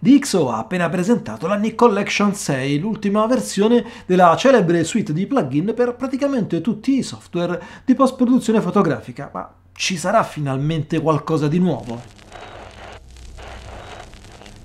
DxO ha appena presentato la Nick Collection 6, l'ultima versione della celebre suite di plugin per praticamente tutti i software di post-produzione fotografica, ma ci sarà finalmente qualcosa di nuovo?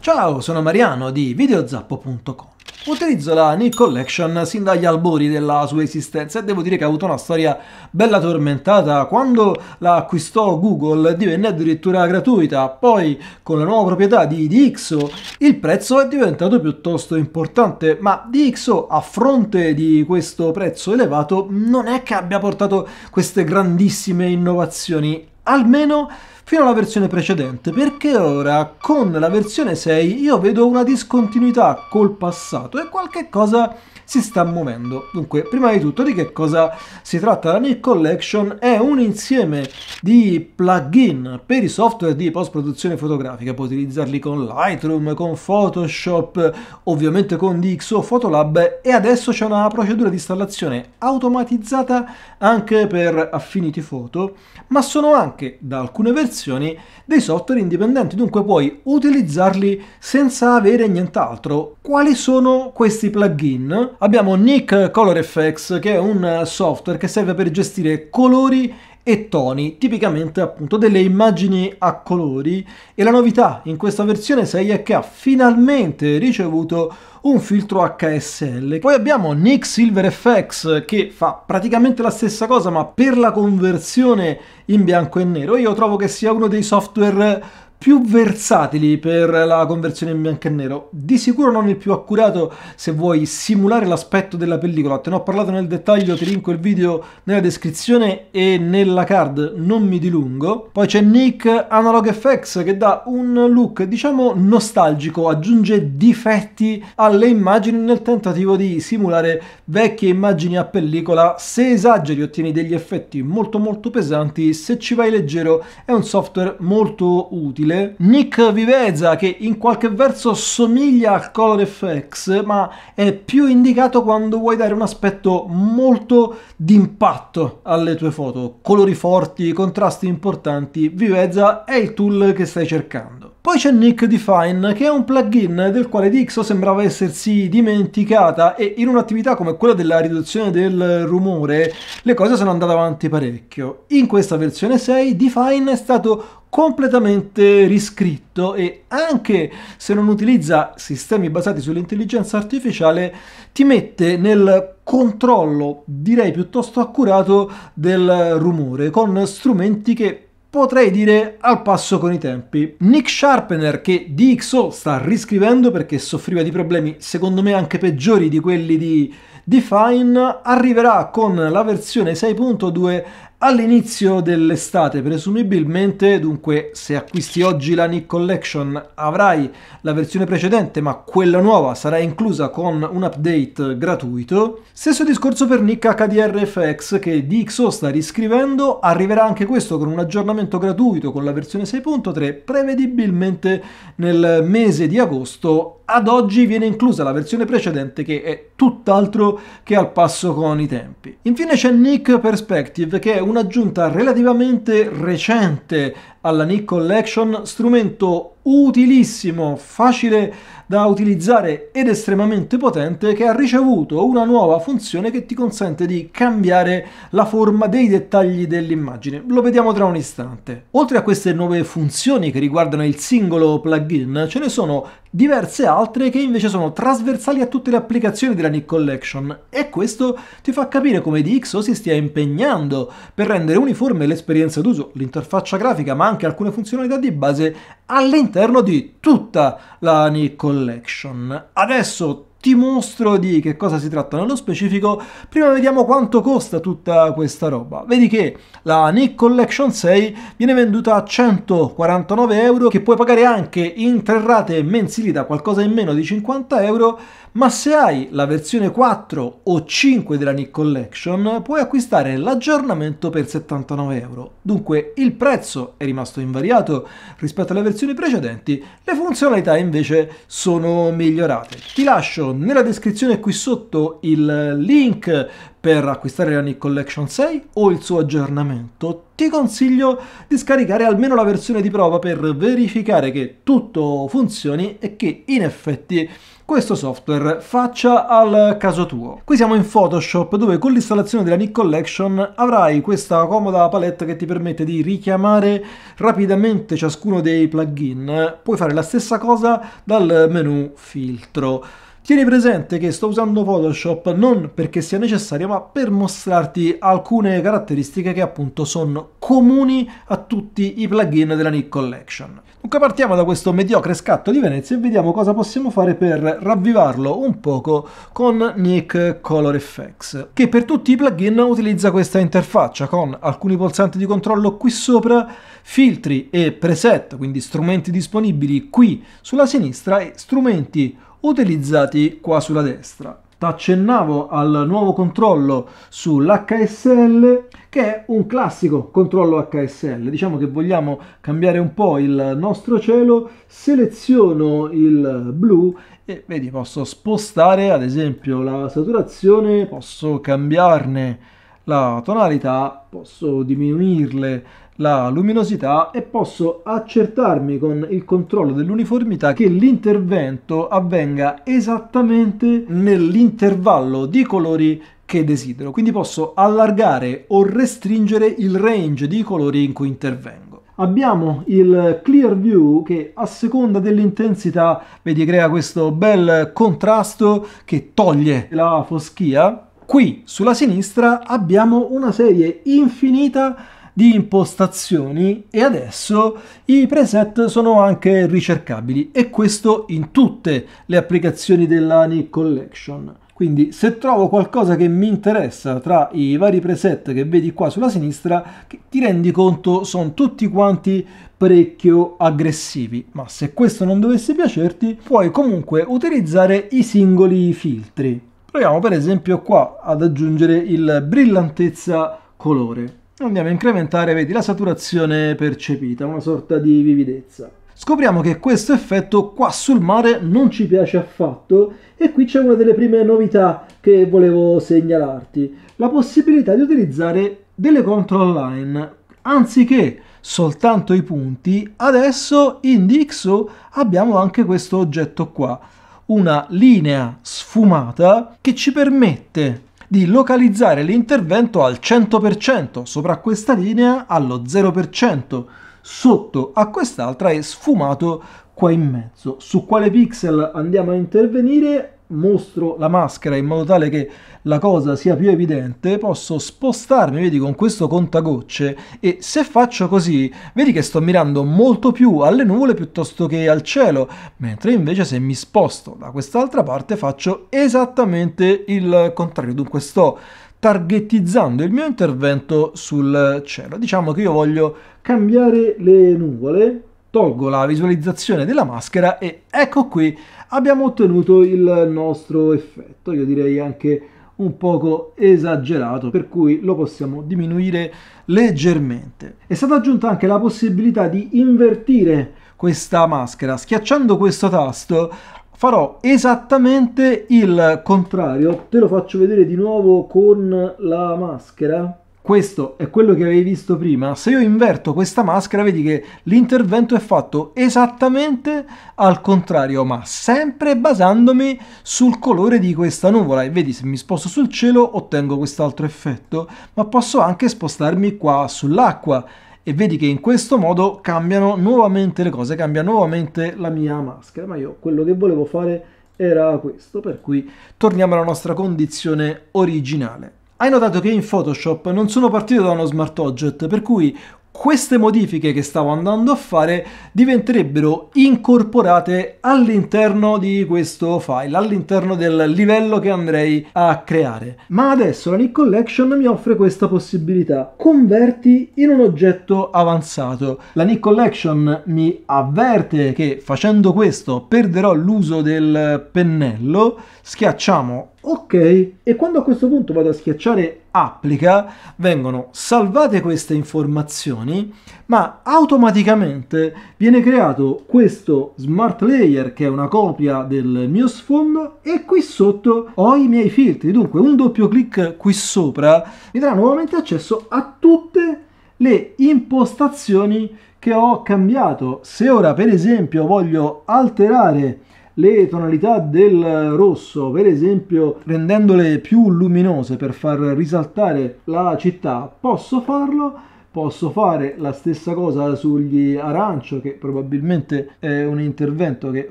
Ciao, sono Mariano di videozappo.com Utilizzo la Nick Collection sin dagli albori della sua esistenza e devo dire che ha avuto una storia bella tormentata. Quando la acquistò Google divenne addirittura gratuita, poi con la nuova proprietà di DxO il prezzo è diventato piuttosto importante, ma DxO a fronte di questo prezzo elevato non è che abbia portato queste grandissime innovazioni almeno fino alla versione precedente, perché ora con la versione 6 io vedo una discontinuità col passato e qualche cosa si sta muovendo. Dunque, prima di tutto, di che cosa si tratta? La Nick Collection è un insieme di plugin per i software di post-produzione fotografica. Puoi utilizzarli con Lightroom, con Photoshop, ovviamente con DxO, Photolab e adesso c'è una procedura di installazione automatizzata anche per Affinity Photo, ma sono anche anche da alcune versioni dei software indipendenti, dunque puoi utilizzarli senza avere nient'altro. Quali sono questi plugin? Abbiamo Nick Color FX che è un software che serve per gestire colori e toni, tipicamente appunto delle immagini a colori e la novità in questa versione 6 è che ha finalmente ricevuto un filtro HSL. Poi abbiamo Nick Silver FX che fa praticamente la stessa cosa ma per la conversione in bianco e nero. Io trovo che sia uno dei software più versatili per la conversione in bianco e nero, di sicuro non il più accurato se vuoi simulare l'aspetto della pellicola, te ne ho parlato nel dettaglio, ti linko il video nella descrizione e nella card, non mi dilungo. Poi c'è Nick Analog FX che dà un look diciamo nostalgico, aggiunge difetti alle immagini nel tentativo di simulare vecchie immagini a pellicola, se esageri ottieni degli effetti molto molto pesanti, se ci vai leggero è un software molto utile stile, Nick Vivezza che in qualche verso somiglia al Color FX, ma è più indicato quando vuoi dare un aspetto molto d'impatto alle tue foto, colori forti, contrasti importanti, Vivezza è il tool che stai cercando. Poi c'è Nick Define, che è un plugin del quale Dixo sembrava essersi dimenticata e in un'attività come quella della riduzione del rumore le cose sono andate avanti parecchio. In questa versione 6 Define è stato completamente riscritto e anche se non utilizza sistemi basati sull'intelligenza artificiale ti mette nel controllo, direi piuttosto accurato, del rumore con strumenti che potrei dire al passo con i tempi. Nick Sharpener che DxO sta riscrivendo perché soffriva di problemi secondo me anche peggiori di quelli di Define, arriverà con la versione 6.2 All'inizio dell'estate, presumibilmente, dunque, se acquisti oggi la Nick Collection avrai la versione precedente, ma quella nuova sarà inclusa con un update gratuito. Stesso discorso per Nick HDR FX che DxO sta riscrivendo, arriverà anche questo con un aggiornamento gratuito con la versione 6.3, prevedibilmente nel mese di agosto ad oggi viene inclusa la versione precedente che è tutt'altro che al passo con i tempi. Infine c'è Nick Perspective che è un'aggiunta relativamente recente alla Nick Collection, strumento utilissimo, facile da utilizzare ed estremamente potente che ha ricevuto una nuova funzione che ti consente di cambiare la forma dei dettagli dell'immagine. Lo vediamo tra un istante. Oltre a queste nuove funzioni che riguardano il singolo plugin, ce ne sono diverse altre che invece sono trasversali a tutte le applicazioni della Nick Collection e questo ti fa capire come DxO si stia impegnando per rendere uniforme l'esperienza d'uso, l'interfaccia grafica ma anche alcune funzionalità di base all'interno di tutta la Nick Collection. Adesso ti mostro di che cosa si tratta nello specifico, prima vediamo quanto costa tutta questa roba. Vedi che la Nick Collection 6 viene venduta a 149 euro, che puoi pagare anche in tre rate mensili da qualcosa in meno di 50 euro, ma se hai la versione 4 o 5 della Nick Collection puoi acquistare l'aggiornamento per 79 euro. Dunque il prezzo è rimasto invariato rispetto alle versioni precedenti, le funzionalità invece sono migliorate. Ti lascio nella descrizione qui sotto il link per acquistare la Nick Collection 6 o il suo aggiornamento, ti consiglio di scaricare almeno la versione di prova per verificare che tutto funzioni e che in effetti questo software faccia al caso tuo. Qui siamo in Photoshop dove con l'installazione della Nick Collection avrai questa comoda palette che ti permette di richiamare rapidamente ciascuno dei plugin. Puoi fare la stessa cosa dal menu filtro. Tieni presente che sto usando Photoshop non perché sia necessario, ma per mostrarti alcune caratteristiche che appunto sono comuni a tutti i plugin della Nick Collection. Dunque partiamo da questo mediocre scatto di Venezia e vediamo cosa possiamo fare per ravvivarlo un poco con Nick Color FX, che per tutti i plugin utilizza questa interfaccia con alcuni pulsanti di controllo qui sopra, filtri e preset, quindi strumenti disponibili qui sulla sinistra e strumenti utilizzati qua sulla destra. Accennavo al nuovo controllo sull'HSL che è un classico controllo HSL. Diciamo che vogliamo cambiare un po' il nostro cielo, seleziono il blu e vedi posso spostare ad esempio la saturazione, posso cambiarne la tonalità, posso diminuirle la luminosità e posso accertarmi con il controllo dell'uniformità che l'intervento avvenga esattamente nell'intervallo di colori che desidero. Quindi posso allargare o restringere il range di colori in cui intervengo. Abbiamo il clear view che a seconda dell'intensità, vedi, crea questo bel contrasto che toglie la foschia. Qui sulla sinistra abbiamo una serie infinita di impostazioni e adesso i preset sono anche ricercabili e questo in tutte le applicazioni dell'ANI Collection. Quindi se trovo qualcosa che mi interessa tra i vari preset che vedi qua sulla sinistra, ti rendi conto sono tutti quanti parecchio aggressivi. Ma se questo non dovesse piacerti, puoi comunque utilizzare i singoli filtri. Proviamo per esempio qua ad aggiungere il brillantezza colore andiamo a incrementare, vedi, la saturazione percepita, una sorta di vividezza. Scopriamo che questo effetto qua sul mare non ci piace affatto e qui c'è una delle prime novità che volevo segnalarti, la possibilità di utilizzare delle control line, anziché soltanto i punti, adesso in DxO abbiamo anche questo oggetto qua, una linea sfumata che ci permette di localizzare l'intervento al 100%, sopra questa linea allo 0%, sotto a quest'altra e sfumato qua in mezzo. Su quale pixel andiamo a intervenire? mostro la maschera in modo tale che la cosa sia più evidente, posso spostarmi, vedi, con questo contagocce e se faccio così, vedi che sto mirando molto più alle nuvole piuttosto che al cielo, mentre invece se mi sposto da quest'altra parte faccio esattamente il contrario, dunque sto targetizzando il mio intervento sul cielo. Diciamo che io voglio cambiare le nuvole tolgo la visualizzazione della maschera e ecco qui abbiamo ottenuto il nostro effetto, io direi anche un poco esagerato, per cui lo possiamo diminuire leggermente. È stata aggiunta anche la possibilità di invertire questa maschera. Schiacciando questo tasto farò esattamente il contrario. Te lo faccio vedere di nuovo con la maschera questo è quello che avevi visto prima, se io inverto questa maschera vedi che l'intervento è fatto esattamente al contrario, ma sempre basandomi sul colore di questa nuvola. E vedi, se mi sposto sul cielo ottengo quest'altro effetto, ma posso anche spostarmi qua sull'acqua e vedi che in questo modo cambiano nuovamente le cose, cambia nuovamente la mia maschera, ma io quello che volevo fare era questo, per cui torniamo alla nostra condizione originale. Hai notato che in Photoshop non sono partito da uno smart object, per cui queste modifiche che stavo andando a fare diventerebbero incorporate all'interno di questo file, all'interno del livello che andrei a creare. Ma adesso la Nick Collection mi offre questa possibilità, converti in un oggetto avanzato. La Nick Collection mi avverte che facendo questo perderò l'uso del pennello, schiacciamo Ok, e quando a questo punto vado a schiacciare applica, vengono salvate queste informazioni, ma automaticamente viene creato questo smart layer che è una copia del mio sfondo e qui sotto ho i miei filtri. Dunque un doppio clic qui sopra mi darà nuovamente accesso a tutte le impostazioni che ho cambiato. Se ora per esempio voglio alterare le tonalità del rosso, per esempio rendendole più luminose per far risaltare la città, posso farlo. Posso fare la stessa cosa sugli arancio, che probabilmente è un intervento che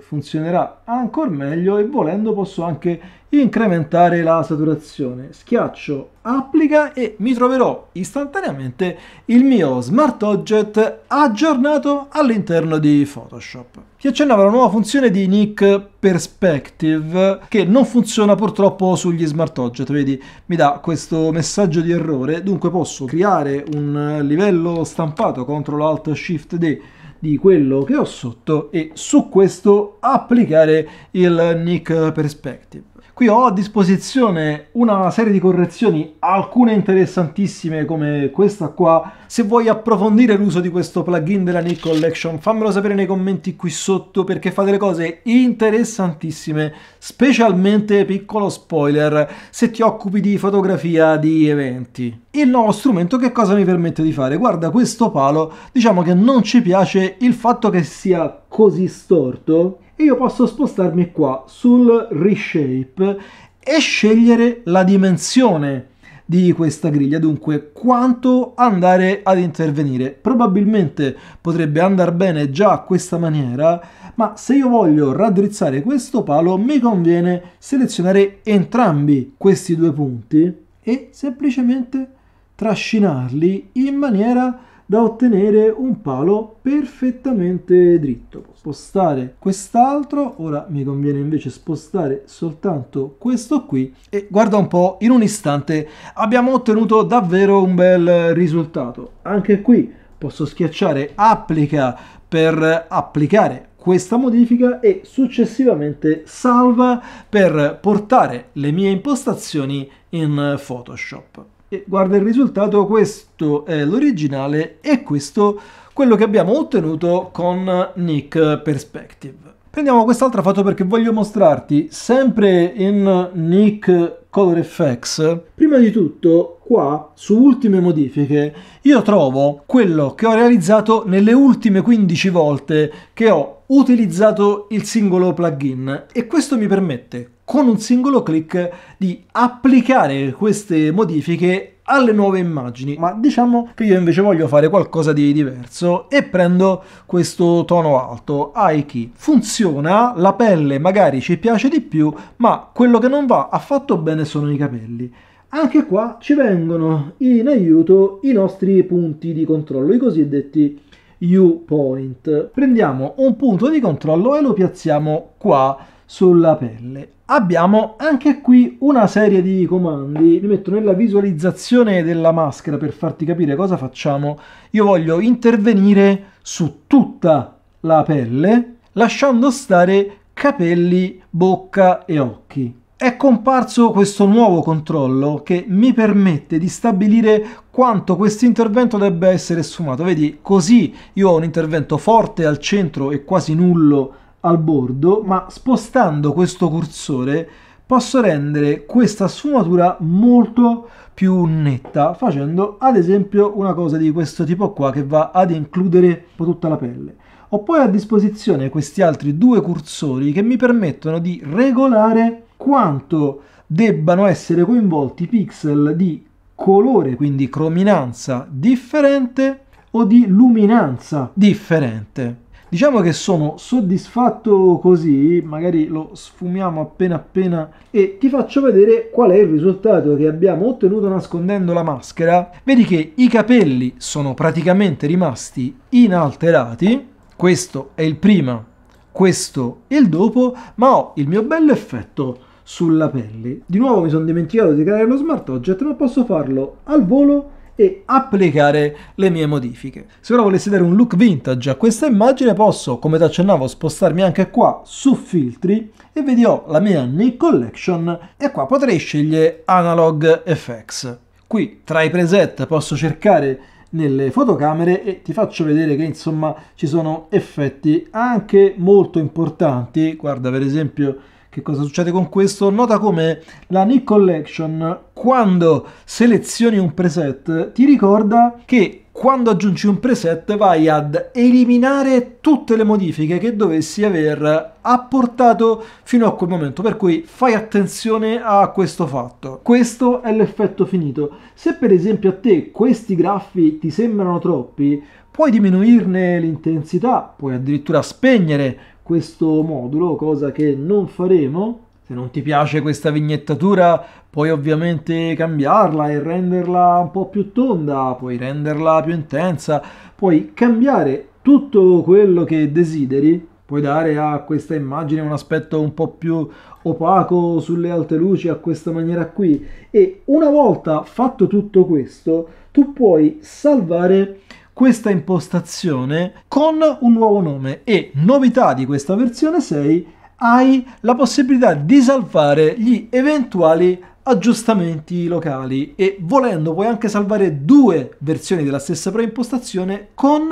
funzionerà ancora meglio e volendo posso anche incrementare la saturazione. Schiaccio applica e mi troverò istantaneamente il mio smart object aggiornato all'interno di Photoshop. Ti accennavo alla nuova funzione di Nick Perspective che non funziona purtroppo sugli smart object, vedi mi dà questo messaggio di errore, dunque posso creare un livello stampato CTRL ALT SHIFT D di quello che ho sotto e su questo applicare il Nick Perspective. Qui ho a disposizione una serie di correzioni, alcune interessantissime come questa qua. Se vuoi approfondire l'uso di questo plugin della Nick Collection, fammelo sapere nei commenti qui sotto perché fa delle cose interessantissime, specialmente piccolo spoiler, se ti occupi di fotografia di eventi. Il nuovo strumento che cosa mi permette di fare? Guarda questo palo, diciamo che non ci piace il fatto che sia così storto e io posso spostarmi qua sul reshape e scegliere la dimensione di questa griglia, dunque quanto andare ad intervenire. Probabilmente potrebbe andare bene già questa maniera, ma se io voglio raddrizzare questo palo mi conviene selezionare entrambi questi due punti e semplicemente trascinarli in maniera da ottenere un palo perfettamente dritto. Spostare quest'altro, ora mi conviene invece spostare soltanto questo qui e guarda un po', in un istante abbiamo ottenuto davvero un bel risultato. Anche qui posso schiacciare applica per applicare questa modifica e successivamente salva per portare le mie impostazioni in Photoshop. E guarda il risultato, questo è l'originale e questo quello che abbiamo ottenuto con Nick Perspective. Prendiamo quest'altra foto perché voglio mostrarti, sempre in Nick Color FX, prima di tutto qua su ultime modifiche io trovo quello che ho realizzato nelle ultime 15 volte che ho utilizzato il singolo plugin e questo mi permette con un singolo clic di applicare queste modifiche alle nuove immagini, ma diciamo che io invece voglio fare qualcosa di diverso e prendo questo tono alto, Aiki. Funziona, la pelle magari ci piace di più, ma quello che non va affatto bene sono i capelli. Anche qua ci vengono in aiuto i nostri punti di controllo, i cosiddetti U-point. Prendiamo un punto di controllo e lo piazziamo qua sulla pelle. Abbiamo anche qui una serie di comandi, li metto nella visualizzazione della maschera per farti capire cosa facciamo. Io voglio intervenire su tutta la pelle lasciando stare capelli, bocca e occhi. È comparso questo nuovo controllo che mi permette di stabilire quanto questo intervento debba essere sfumato. Vedi, così io ho un intervento forte al centro e quasi nullo al bordo, ma spostando questo cursore posso rendere questa sfumatura molto più netta facendo ad esempio una cosa di questo tipo qua che va ad includere tutta la pelle. Ho poi a disposizione questi altri due cursori che mi permettono di regolare quanto debbano essere coinvolti pixel di colore, quindi crominanza differente o di luminanza differente. Diciamo che sono soddisfatto così, magari lo sfumiamo appena appena e ti faccio vedere qual è il risultato che abbiamo ottenuto nascondendo la maschera. Vedi che i capelli sono praticamente rimasti inalterati, questo è il prima, questo è il dopo, ma ho il mio bello effetto sulla pelle. Di nuovo mi sono dimenticato di creare lo smart object, ma posso farlo al volo e applicare le mie modifiche. Se ora volessi dare un look vintage a questa immagine posso, come ti accennavo, spostarmi anche qua su filtri e vedi ho la mia Nick Collection e qua potrei scegliere Analog Effects. Qui tra i preset posso cercare nelle fotocamere e ti faccio vedere che insomma ci sono effetti anche molto importanti. Guarda per esempio che cosa succede con questo? Nota come la Nick Collection, quando selezioni un preset, ti ricorda che quando aggiungi un preset vai ad eliminare tutte le modifiche che dovessi aver apportato fino a quel momento, per cui fai attenzione a questo fatto. Questo è l'effetto finito. Se per esempio a te questi graffi ti sembrano troppi, puoi diminuirne l'intensità, puoi addirittura spegnere questo modulo, cosa che non faremo. Se non ti piace questa vignettatura puoi ovviamente cambiarla e renderla un po' più tonda, puoi renderla più intensa, puoi cambiare tutto quello che desideri, puoi dare a questa immagine un aspetto un po' più opaco sulle alte luci a questa maniera qui e una volta fatto tutto questo tu puoi salvare questa impostazione con un nuovo nome e novità di questa versione 6 hai la possibilità di salvare gli eventuali aggiustamenti locali e volendo puoi anche salvare due versioni della stessa preimpostazione con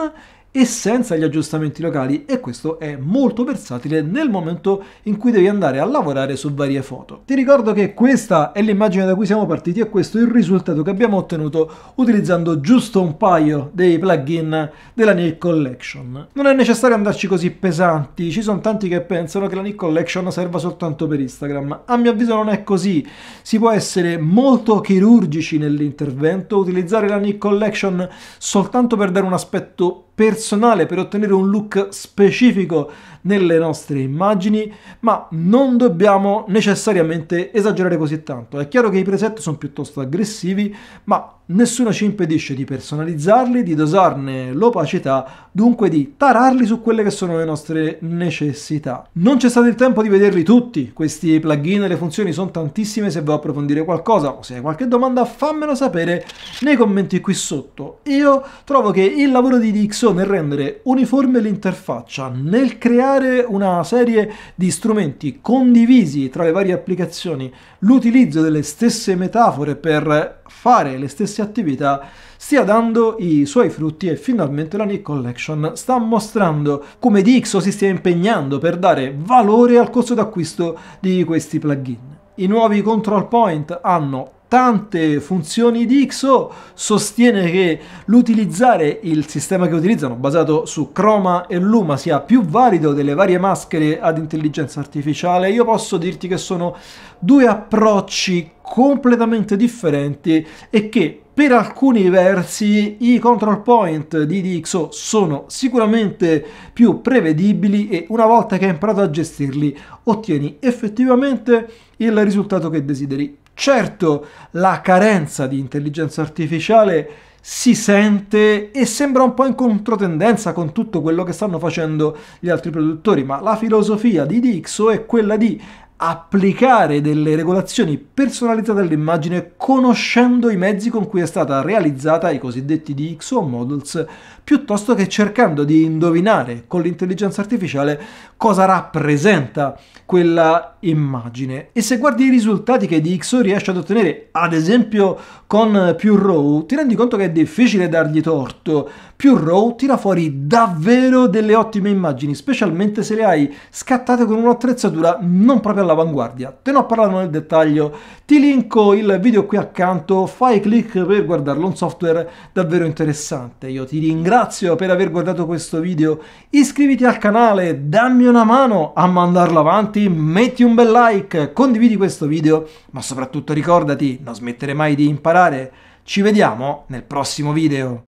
e senza gli aggiustamenti locali e questo è molto versatile nel momento in cui devi andare a lavorare su varie foto. Ti ricordo che questa è l'immagine da cui siamo partiti e questo è il risultato che abbiamo ottenuto utilizzando giusto un paio dei plugin della Nick Collection. Non è necessario andarci così pesanti, ci sono tanti che pensano che la Nick Collection serva soltanto per Instagram. A mio avviso non è così, si può essere molto chirurgici nell'intervento, utilizzare la Nick Collection soltanto per dare un aspetto personale personale per ottenere un look specifico nelle nostre immagini, ma non dobbiamo necessariamente esagerare così tanto. È chiaro che i preset sono piuttosto aggressivi, ma nessuno ci impedisce di personalizzarli, di dosarne l'opacità, dunque di tararli su quelle che sono le nostre necessità. Non c'è stato il tempo di vederli tutti, questi plugin e le funzioni sono tantissime, se vuoi approfondire qualcosa o se hai qualche domanda fammelo sapere nei commenti qui sotto. Io trovo che il lavoro di Dixon nel rendere uniforme l'interfaccia, nel creare una serie di strumenti condivisi tra le varie applicazioni, l'utilizzo delle stesse metafore per fare le stesse qualsiasi attività stia dando i suoi frutti e finalmente la Nick Collection sta mostrando come Dixo si stia impegnando per dare valore al costo d'acquisto di questi plugin. I nuovi control point hanno tante funzioni di IXO, sostiene che l'utilizzare il sistema che utilizzano basato su Chroma e Luma sia più valido delle varie maschere ad intelligenza artificiale. Io posso dirti che sono due approcci completamente differenti e che per alcuni versi i control point di DxO sono sicuramente più prevedibili e una volta che hai imparato a gestirli ottieni effettivamente il risultato che desideri. Certo, la carenza di intelligenza artificiale si sente e sembra un po' in controtendenza con tutto quello che stanno facendo gli altri produttori, ma la filosofia di Dixo è quella di applicare delle regolazioni personalizzate all'immagine conoscendo i mezzi con cui è stata realizzata, i cosiddetti DXO models, piuttosto che cercando di indovinare con l'intelligenza artificiale cosa rappresenta quella immagine. E se guardi i risultati che DXO riesce ad ottenere, ad esempio con più Raw, ti rendi conto che è difficile dargli torto. Più Raw tira fuori davvero delle ottime immagini, specialmente se le hai scattate con un'attrezzatura non proprio alla all'avanguardia. Te ne ho parlato nel dettaglio, ti linko il video qui accanto, fai clic per guardarlo, un software davvero interessante. Io ti ringrazio per aver guardato questo video, iscriviti al canale, dammi una mano a mandarlo avanti, metti un bel like, condividi questo video, ma soprattutto ricordati, non smettere mai di imparare. Ci vediamo nel prossimo video.